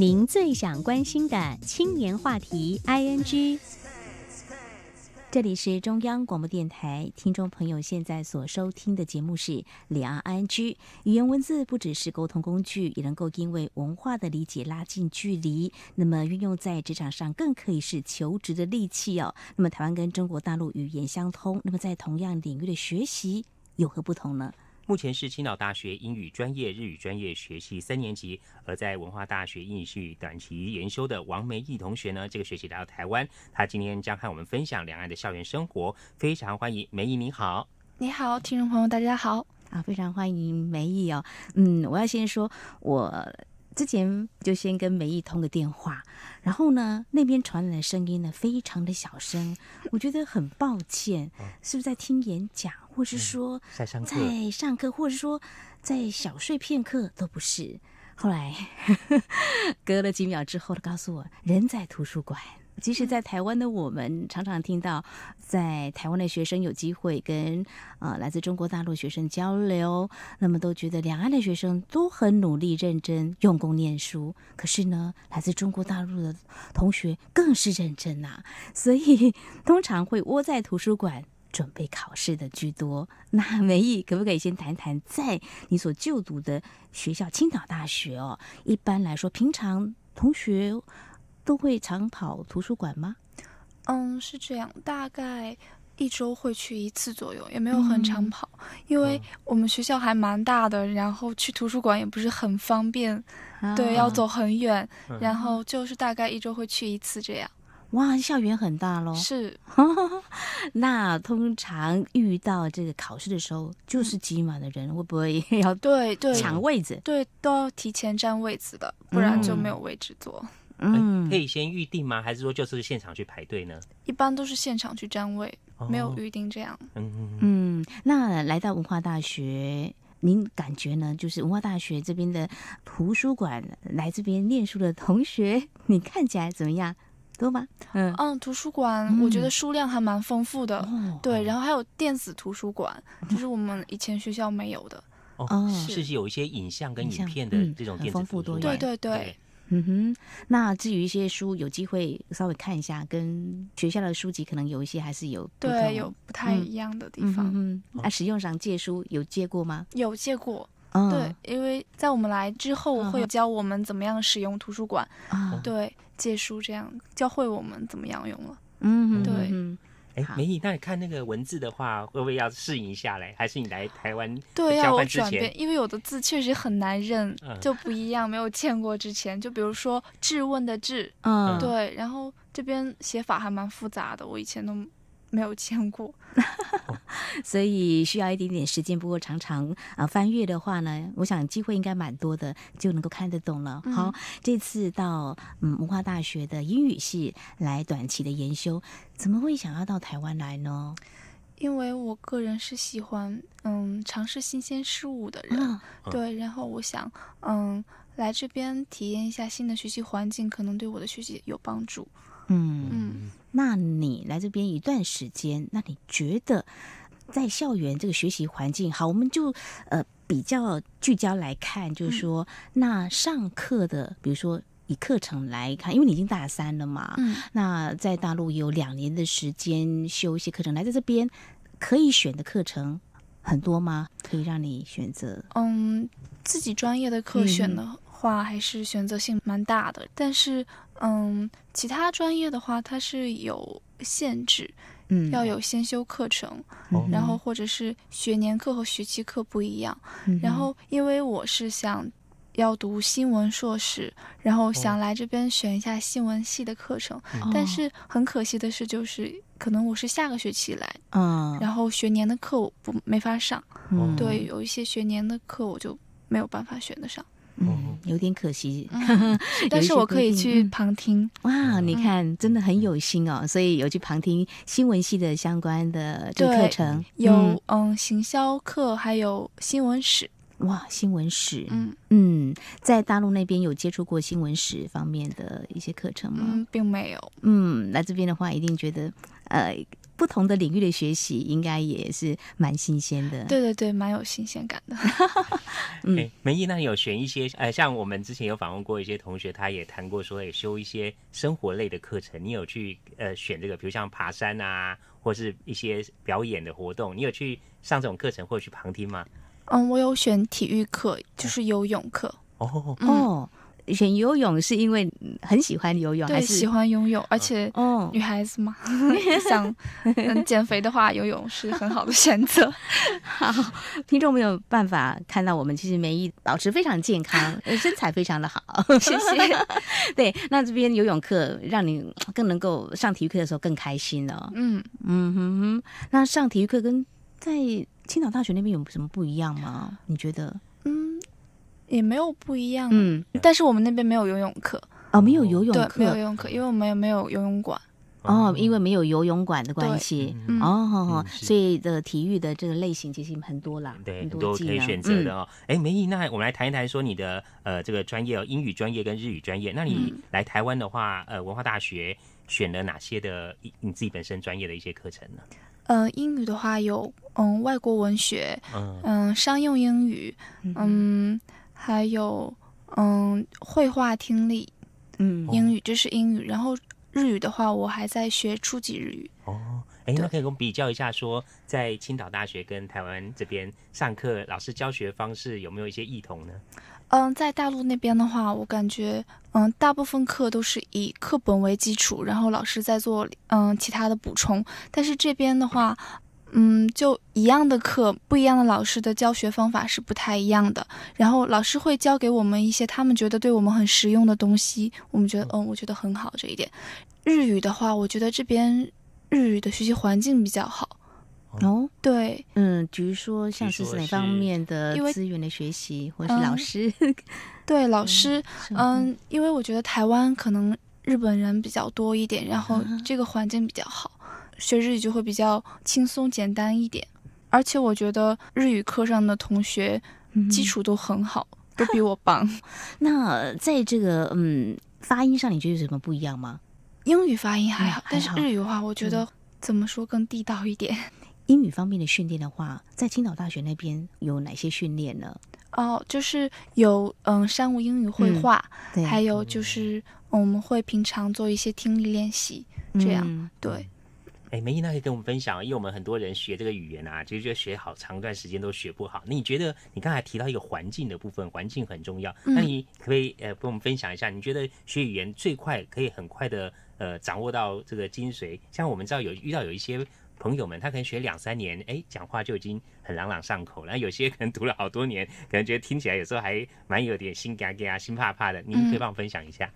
您最想关心的青年话题，I N G。这里是中央广播电台，听众朋友现在所收听的节目是李岸 I N G。语言文字不只是沟通工具，也能够因为文化的理解拉近距离。那么运用在职场上，更可以是求职的利器哦。那么台湾跟中国大陆语言相通，那么在同样领域的学习有何不同呢？目前是青岛大学英语专业、日语专业学系三年级，而在文化大学英语系短期研修的王梅义同学呢，这个学期来到台湾，他今天将和我们分享两岸的校园生活，非常欢迎梅义，你好，你好，听众朋友大家好啊，非常欢迎梅义哦，嗯，我要先说我。之前就先跟梅姨通个电话，然后呢，那边传来的声音呢非常的小声，我觉得很抱歉，是不是在听演讲，或是说在上课，在上课，或是说在小睡片刻都不是。后来 隔了几秒之后，他告诉我人在图书馆。即使在台湾的我们，常常听到在台湾的学生有机会跟啊来自中国大陆学生交流，那么都觉得两岸的学生都很努力、认真、用功念书。可是呢，来自中国大陆的同学更是认真呐，所以通常会窝在图书馆准备考试的居多。那梅毅可不可以先谈谈在你所就读的学校——青岛大学哦？一般来说，平常同学。都会常跑图书馆吗？嗯，是这样，大概一周会去一次左右，也没有很常跑，因为我们学校还蛮大的，然后去图书馆也不是很方便，对，要走很远，然后就是大概一周会去一次这样。哇，校园很大喽。是。那通常遇到这个考试的时候，就是挤满的人，会不会要对对抢位子？对，都要提前占位子的，不然就没有位置坐。嗯，可以先预定吗？还是说就是现场去排队呢？一般都是现场去占位，没有预定这样。嗯嗯嗯。那来到文化大学，您感觉呢？就是文化大学这边的图书馆，来这边念书的同学，你看起来怎么样？多吗？嗯嗯，图书馆我觉得数量还蛮丰富的。哦。对，然后还有电子图书馆，就是我们以前学校没有的。哦，是是有一些影像跟影片的这种电子图书馆。对对对。嗯哼，那至于一些书，有机会稍微看一下，跟学校的书籍可能有一些还是有对，有不太一样的地方。嗯，那使用上借书有借过吗？有借过，对，因为在我们来之后，会教我们怎么样使用图书馆，对，借书这样，教会我们怎么样用了。嗯，对。哎，美女，那你看那个文字的话，会不会要适应一下嘞？还是你来台湾对要我转变，因为有的字确实很难认，就不一样，没有见过之前。就比如说“质问”的“质”，嗯，对，然后这边写法还蛮复杂的，我以前都。没有见过，所以需要一点点时间。不过，常常啊翻阅的话呢，我想机会应该蛮多的，就能够看得懂了。好，这次到嗯文化大学的英语系来短期的研修，怎么会想要到台湾来呢？因为我个人是喜欢嗯尝试新鲜事物的人，对。然后我想嗯来这边体验一下新的学习环境，可能对我的学习有帮助。嗯嗯。那你来这边一段时间，那你觉得在校园这个学习环境好？我们就呃比较聚焦来看，就是说，那上课的，比如说以课程来看，因为你已经大三了嘛，嗯，那在大陆有两年的时间修一些课程，来在这边可以选的课程很多吗？可以让你选择？嗯，自己专业的课选的。话还是选择性蛮大的，但是，嗯，其他专业的话，它是有限制，嗯，要有先修课程，然后或者是学年课和学期课不一样。然后，因为我是想要读新闻硕士，然后想来这边选一下新闻系的课程，但是很可惜的是，就是可能我是下个学期来，嗯，然后学年的课我不没法上，对，有一些学年的课我就没有办法选得上。嗯，有点可惜，但是我可以去旁听哇！你看，真的很有心哦，所以有去旁听新闻系的相关的课程，有嗯，行销课，还有新闻史。哇，新闻史，嗯嗯，在大陆那边有接触过新闻史方面的一些课程吗？嗯，并没有。嗯，来这边的话，一定觉得呃。不同的领域的学习应该也是蛮新鲜的，对对对，蛮有新鲜感的。嗯，梅姨，那有选一些呃，像我们之前有访问过一些同学，他也谈过说，也修一些生活类的课程。你有去呃选这个，比如像爬山啊，或是一些表演的活动，你有去上这种课程或者去旁听吗？嗯，我有选体育课，就是游泳课。哦哦。以前游泳是因为很喜欢游泳，还是喜欢游泳？而且女孩子嘛，想减肥的话，游泳是很好的选择。好，听众没有办法看到我们，其实梅姨保持非常健康，身材非常的好。谢谢。对，那这边游泳课让你更能够上体育课的时候更开心了。嗯嗯哼，那上体育课跟在青岛大学那边有什么不一样吗？你觉得？嗯。也没有不一样嗯，但是我们那边没有游泳课啊，没有游泳课，没有游泳课，因为我们也没有游泳馆哦，因为没有游泳馆的关系哦，所以的体育的这个类型其实很多啦，对，很多可以选择的哦。哎，梅姨，那我们来谈一谈说你的呃这个专业哦，英语专业跟日语专业。那你来台湾的话，呃，文化大学选了哪些的你自己本身专业的一些课程呢？呃，英语的话有嗯外国文学，嗯，商用英语，嗯。还有，嗯，绘画、听力，嗯，英语这是英语。然后日语的话，我还在学初级日语。哦，哎，那可以跟我们比较一下，说在青岛大学跟台湾这边上课，老师教学方式有没有一些异同呢？嗯，在大陆那边的话，我感觉，嗯，大部分课都是以课本为基础，然后老师在做，嗯，其他的补充。但是这边的话。嗯，就一样的课，不一样的老师的教学方法是不太一样的。然后老师会教给我们一些他们觉得对我们很实用的东西。我们觉得，嗯，我觉得很好这一点。日语的话，我觉得这边日语的学习环境比较好。哦，对，嗯，比如说像是哪方面的资源的学习，或者是老师？对，老师，嗯，因为我觉得台湾可能日本人比较多一点，然后这个环境比较好。学日语就会比较轻松简单一点，而且我觉得日语课上的同学基础都很好，都比我棒。那在这个嗯发音上，你觉得有什么不一样吗？英语发音还好，但是日语话我觉得怎么说更地道一点。英语方面的训练的话，在青岛大学那边有哪些训练呢？哦，就是有嗯商务英语绘画，还有就是我们会平常做一些听力练习，这样对。哎，梅姨，那可以跟我们分享，因为我们很多人学这个语言啊，其实觉得学好长一段时间都学不好。那你觉得，你刚才提到一个环境的部分，环境很重要。那你可不可以呃，跟我们分享一下，你觉得学语言最快可以很快的呃掌握到这个精髓？像我们知道有遇到有一些朋友们，他可能学两三年，哎，讲话就已经很朗朗上口了。有些可能读了好多年，可能觉得听起来有时候还蛮有点心嘎嘎心怕怕的。你可以帮我分享一下？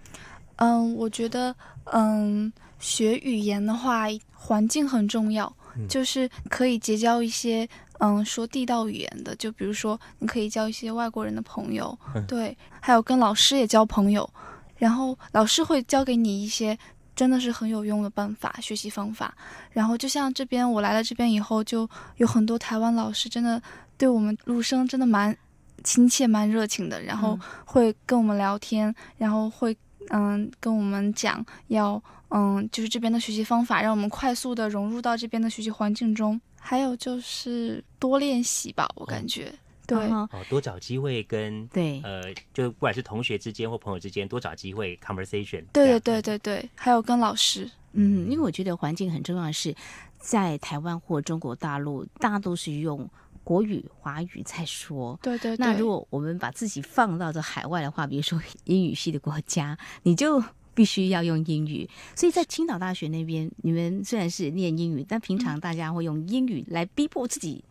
嗯，我觉得，嗯。学语言的话，环境很重要，就是可以结交一些嗯说地道语言的，就比如说你可以交一些外国人的朋友，对，还有跟老师也交朋友，然后老师会教给你一些真的是很有用的办法、学习方法。然后就像这边我来了这边以后，就有很多台湾老师真的对我们陆生真的蛮亲切、蛮热情的，然后会跟我们聊天，然后会。嗯，跟我们讲要嗯，就是这边的学习方法，让我们快速的融入到这边的学习环境中。还有就是多练习吧，我感觉。对，哦，多找机会跟对呃，就不管是同学之间或朋友之间，多找机会 conversation。对对对对，对，还有跟老师。嗯，因为我觉得环境很重要，是在台湾或中国大陆，大都是用。国语、华语在说，对对。那如果我们把自己放到这海外的话，比如说英语系的国家，你就必须要用英语。所以在青岛大学那边，你们虽然是念英语，但平常大家会用英语来逼迫自己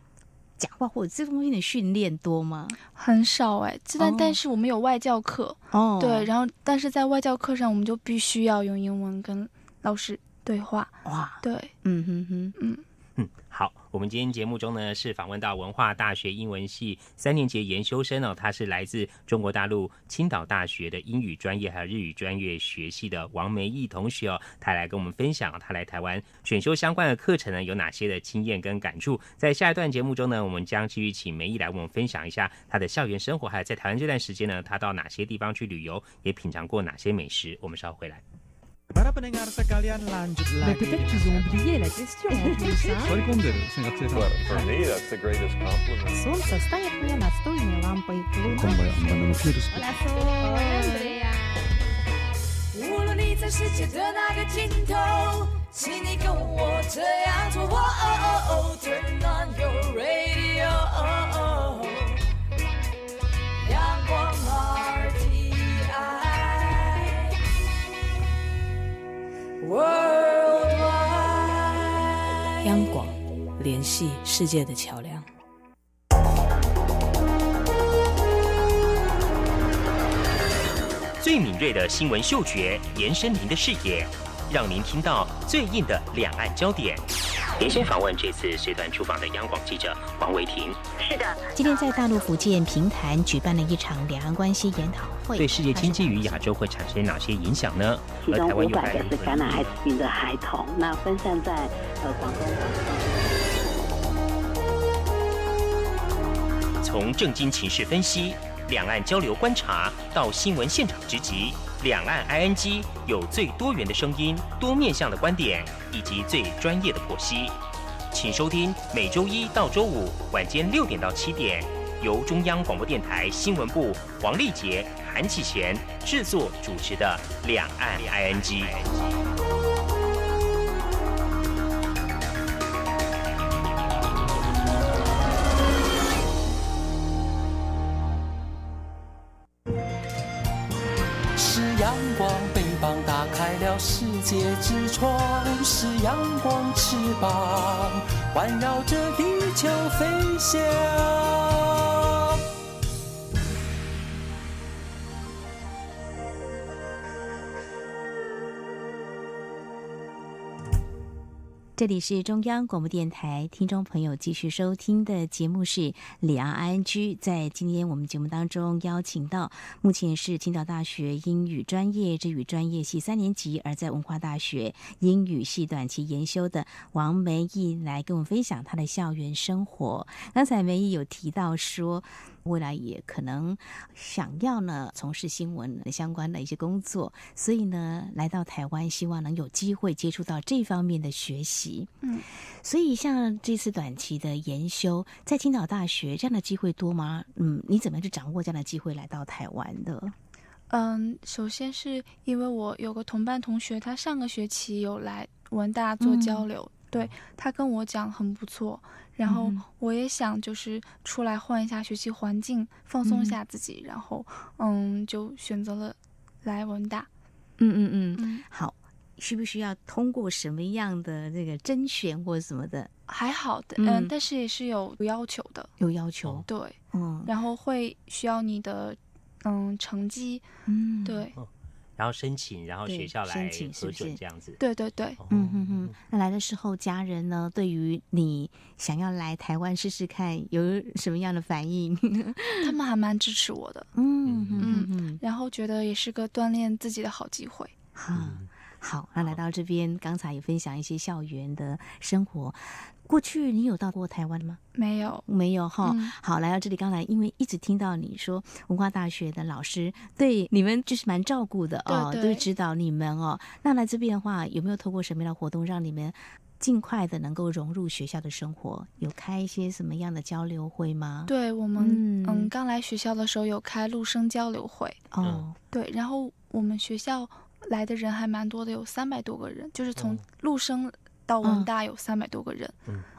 讲话，或者这方面的训练多吗？很少哎，但但是我们有外教课，哦，对，然后但是在外教课上，我们就必须要用英文跟老师对话。哇，对，嗯哼哼，嗯。嗯，好，我们今天节目中呢是访问到文化大学英文系三年级研修生哦，他是来自中国大陆青岛大学的英语专业还有日语专业学系的王梅艺同学哦，他来跟我们分享他来台湾选修相关的课程呢有哪些的经验跟感触。在下一段节目中呢，我们将继续请梅艺来为我们分享一下他的校园生活，还有在台湾这段时间呢，他到哪些地方去旅游，也品尝过哪些美食。我们稍后回来。Para pendengar sekalian lanjut lagi. Mais peut-être qu'ils ont oublié la question. for me, that's the greatest compliment. Солнце станет мне настольной лампой. Hola, oh, oh, oh. on your radio。系世界的桥梁，最敏锐的新闻嗅觉延伸您的视野，让您听到最硬的两岸焦点。连线访问这次随团出访的央广记者王维婷。是的，今天在大陆福建平潭举办了一场两岸关系研讨会，对世界经济与亚洲会产生哪些影响呢？其中五百个是感染艾滋病的孩童，那分散在呃广东、广东。从正经情势分析、两岸交流观察到新闻现场直击，两岸 ING 有最多元的声音、多面向的观点以及最专业的剖析。请收听每周一到周五晚间六点到七点，由中央广播电台新闻部黄丽杰、韩启贤制作主持的《两岸 ING》。翅膀环绕着地球飞翔。这里是中央广播电台，听众朋友继续收听的节目是李昂 I N G。在今天我们节目当中邀请到目前是青岛大学英语专业日语专业系三年级，而在文化大学英语系短期研修的王梅义，来跟我们分享他的校园生活。刚才梅义有提到说。未来也可能想要呢从事新闻相关的一些工作，所以呢来到台湾，希望能有机会接触到这方面的学习。嗯，所以像这次短期的研修在青岛大学这样的机会多吗？嗯，你怎么样去掌握这样的机会来到台湾的？嗯，首先是因为我有个同班同学，他上个学期有来文大做交流，对他跟我讲很不错。然后我也想就是出来换一下学习环境，放松一下自己。然后，嗯，就选择了来文大。嗯嗯嗯，好，需不需要通过什么样的这个甄选或者什么的？还好，的，嗯，但是也是有要求的。有要求。对，嗯，然后会需要你的，嗯，成绩。嗯，对。然后申请，然后学校来申请，是不是这样子？对对对，嗯嗯嗯。那来的时候，家人呢？对于你想要来台湾试试看，有什么样的反应？他们还蛮支持我的，嗯嗯嗯。然后觉得也是个锻炼自己的好机会。好，好，那来到这边，刚才也分享一些校园的生活。过去你有到过台湾吗？没有，没有哈。好，来到这里刚来，因为一直听到你说文化大学的老师对你们就是蛮照顾的哦，都指导你们哦。那来这边的话，有没有透过什么样的活动让你们尽快的能够融入学校的生活？有开一些什么样的交流会吗？对我们，嗯，刚来学校的时候有开陆生交流会哦。对，然后我们学校来的人还蛮多的，有三百多个人，就是从陆生。到文大有三百多个人，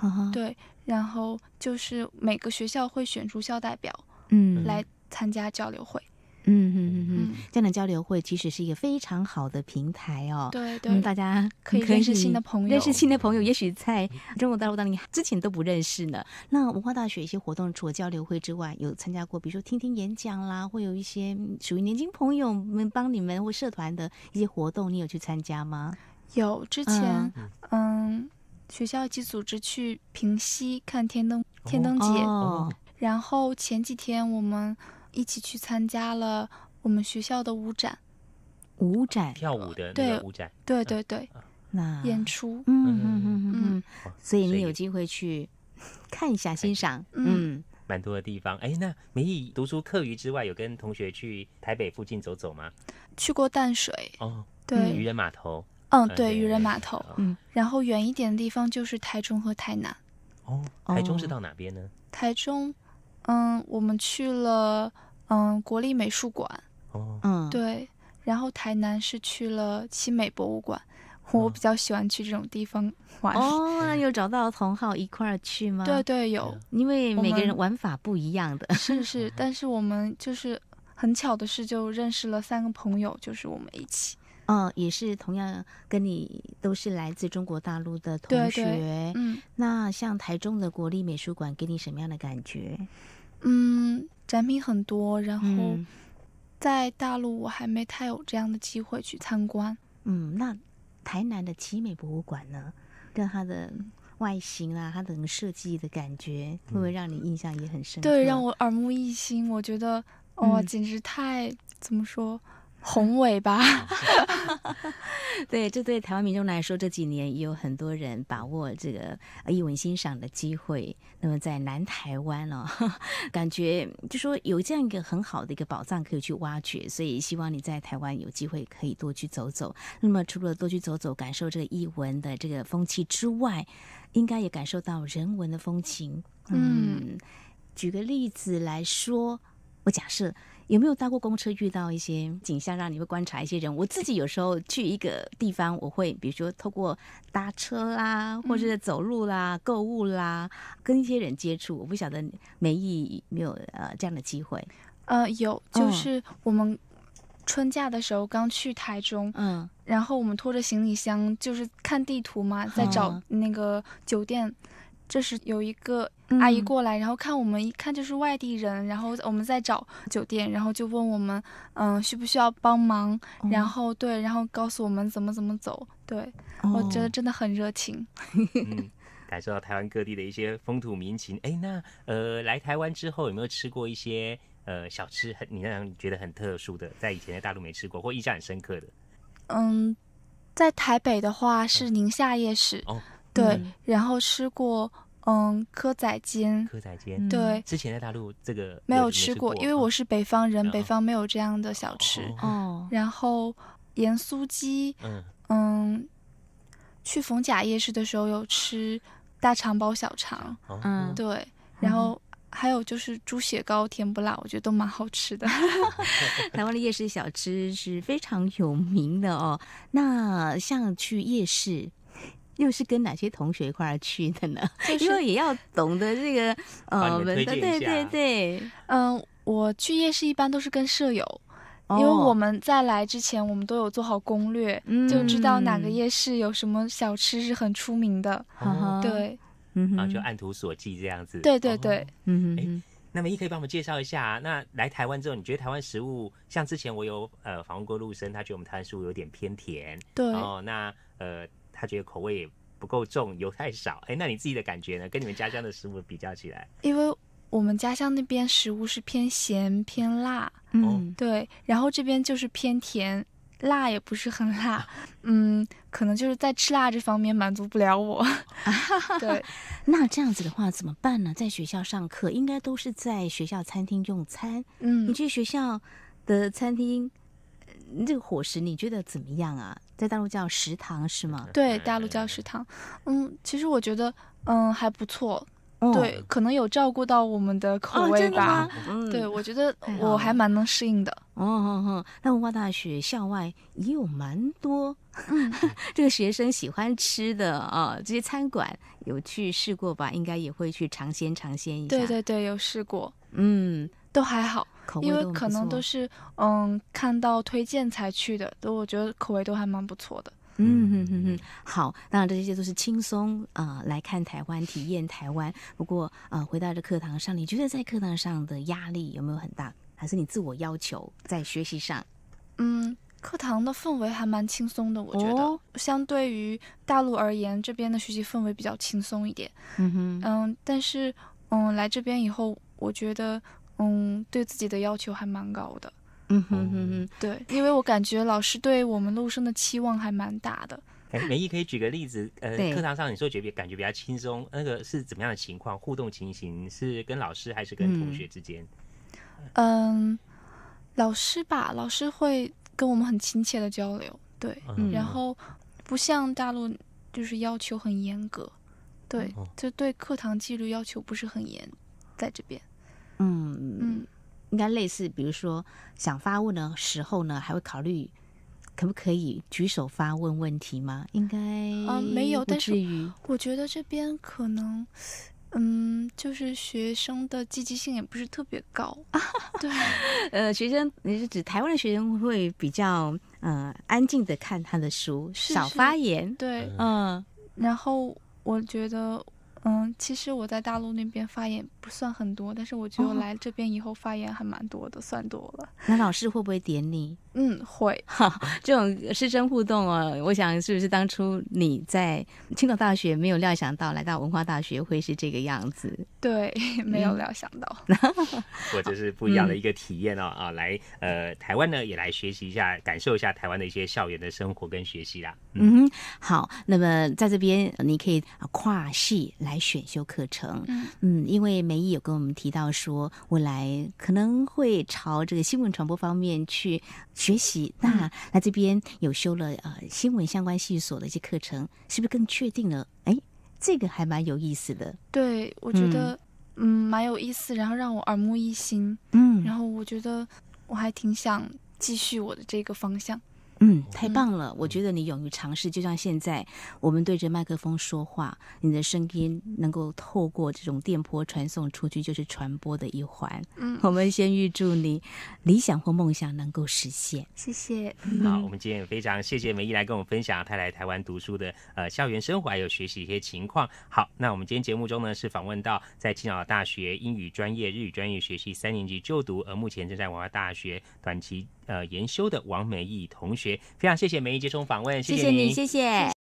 嗯，对，然后就是每个学校会选出校代表，嗯，来参加交流会，嗯嗯嗯嗯，这样的交流会其实是一个非常好的平台哦，对对，大家可以认识新的朋友，认识新的朋友，也许在中国大陆当你之前都不认识呢。那文化大学一些活动，除了交流会之外，有参加过，比如说听听演讲啦，会有一些属于年轻朋友们帮你们或社团的一些活动，你有去参加吗？有之前。学校一起组织去平溪看天灯，天灯节。然后前几天我们一起去参加了我们学校的舞展，舞展跳舞的那个舞展，对对对对，那演出，嗯嗯嗯嗯嗯，所以你有机会去看一下欣赏，嗯，蛮多的地方。哎，那梅姨读书课余之外有跟同学去台北附近走走吗？去过淡水哦，对，渔人码头。嗯，对，渔人码头。嗯，然后远一点的地方就是台中和台南。哦，台中是到哪边呢？台中，嗯，我们去了，嗯，国立美术馆。哦，嗯，对。然后台南是去了七美博物馆。我比较喜欢去这种地方玩。哦，那有找到同好一块儿去吗？对对，有。因为每个人玩法不一样的，是是？但是我们就是很巧的是，就认识了三个朋友，就是我们一起。嗯，也是同样跟你都是来自中国大陆的同学，嗯，那像台中的国立美术馆给你什么样的感觉？嗯，展品很多，然后在大陆我还没太有这样的机会去参观。嗯，那台南的奇美博物馆呢？跟它的外形啊，它的设计的感觉，会不会让你印象也很深？对，让我耳目一新，我觉得哇，简直太怎么说？宏伟吧，对，这对台湾民众来说，这几年也有很多人把握这个艺文欣赏的机会。那么在南台湾呢，感觉就说有这样一个很好的一个宝藏可以去挖掘，所以希望你在台湾有机会可以多去走走。那么除了多去走走，感受这个艺文的这个风气之外，应该也感受到人文的风情。嗯，举个例子来说，我假设。有没有搭过公车遇到一些景象，让你会观察一些人？我自己有时候去一个地方，我会比如说透过搭车啦，或者是走路啦、购物啦，跟一些人接触。我不晓得梅姨没有呃这样的机会。呃，有，就是我们春假的时候刚去台中，嗯，然后我们拖着行李箱，就是看地图嘛，在找那个酒店。这是有一个阿姨过来，然后看我们，一看就是外地人，然后我们在找酒店，然后就问我们，嗯，需不需要帮忙？然后对，然后告诉我们怎么怎么走。对我觉得真的很热情，感受到台湾各地的一些风土民情。哎，那呃，来台湾之后有没有吃过一些呃小吃？很你让你觉得很特殊的，在以前在大陆没吃过，或印象很深刻的？嗯，在台北的话是宁夏夜市，对，然后吃过。嗯，蚵仔煎，蚵仔煎，对，之前在大陆这个没有吃过，因为我是北方人，北方没有这样的小吃哦。然后盐酥鸡，嗯去逢甲夜市的时候有吃大肠包小肠，嗯对，然后还有就是猪血糕甜不辣，我觉得都蛮好吃的。台湾的夜市小吃是非常有名的哦。那像去夜市。又是跟哪些同学一块儿去的呢？因为也要懂得这个呃文的，对对对，嗯，我去夜市一般都是跟舍友，因为我们在来之前我们都有做好攻略，就知道哪个夜市有什么小吃是很出名的，对，嗯，然后就按图索骥这样子，对对对，嗯，那么一可以帮我们介绍一下，那来台湾之后，你觉得台湾食物像之前我有呃访问过陆生，他觉得我们台湾食物有点偏甜，对，哦，那呃。他觉得口味不够重，油太少。哎，那你自己的感觉呢？跟你们家乡的食物比较起来，因为我们家乡那边食物是偏咸偏辣，嗯，对，然后这边就是偏甜，辣也不是很辣，嗯，可能就是在吃辣这方面满足不了我。对，那这样子的话怎么办呢？在学校上课应该都是在学校餐厅用餐，嗯，你去学校的餐厅。这个伙食你觉得怎么样啊？在大陆叫食堂是吗？对，大陆叫食堂。嗯，其实我觉得，嗯，还不错。对，可能有照顾到我们的口味吧。真的对，我觉得我还蛮能适应的。哦哦哦。那文化大学校外也有蛮多 这个学生喜欢吃的啊，这些餐馆有去试过吧？应该也会去尝鲜尝鲜一下。对对对，有试过。嗯，都还好。因为可能都是嗯看到推荐才去的，都我觉得口味都还蛮不错的。嗯哼哼哼，好，当然这些都是轻松啊来看台湾体验台湾。不过啊，回到这课堂上，你觉得在课堂上的压力有没有很大？还是你自我要求在学习上？嗯，课堂的氛围还蛮轻松的，我觉得相对于大陆而言，这边的学习氛围比较轻松一点。嗯哼嗯，但是嗯来这边以后，我觉得。嗯，对自己的要求还蛮高的。嗯哼哼哼，对，因为我感觉老师对我们陆生的期望还蛮大的。哎，梅一可以举个例子，呃，课堂上你说觉得感觉比较轻松，那个是怎么样的情况？互动情形是跟老师还是跟同学之间？嗯，老师吧，老师会跟我们很亲切的交流，对，然后不像大陆就是要求很严格，对，就对课堂纪律要求不是很严，在这边。嗯，应该类似，比如说想发问的时候呢，还会考虑可不可以举手发问问题吗？应该啊，没有，但是我觉得这边可能，嗯，就是学生的积极性也不是特别高。对，呃，学生，你是指台湾的学生会比较呃安静的看他的书，少发言。对，嗯。然后我觉得，嗯，其实我在大陆那边发言。不算很多，但是我觉得来这边以后发言还蛮多的，算多了。那老师会不会点你？嗯，会。哈，这种师生互动啊，我想是不是当初你在青岛大学没有料想到，来到文化大学会是这个样子？对，没有料想到。我 这是不一样的一个体验哦啊，来呃，台湾呢也来学习一下，感受一下台湾的一些校园的生活跟学习啦。嗯，好，那么在这边你可以跨系来选修课程。嗯嗯，因为每唯有跟我们提到说，未来可能会朝这个新闻传播方面去学习。那那这边有修了呃新闻相关系所的一些课程，是不是更确定了？哎，这个还蛮有意思的。对，我觉得嗯蛮有意思，然后让我耳目一新。嗯，然后我觉得我还挺想继续我的这个方向。嗯，太棒了！我觉得你勇于尝试，就像现在我们对着麦克风说话，你的声音能够透过这种电波传送出去，就是传播的一环。嗯，我们先预祝你理想或梦想能够实现。谢谢。好，我们今天也非常谢谢梅姨来跟我们分享她来台湾读书的呃校园生活，还有学习一些情况。好，那我们今天节目中呢是访问到在青岛大学英语专业、日语专业学习三年级就读，而目前正在文化大学短期。呃，研修的王美意同学，非常谢谢美意接受访问，谢谢你，谢谢。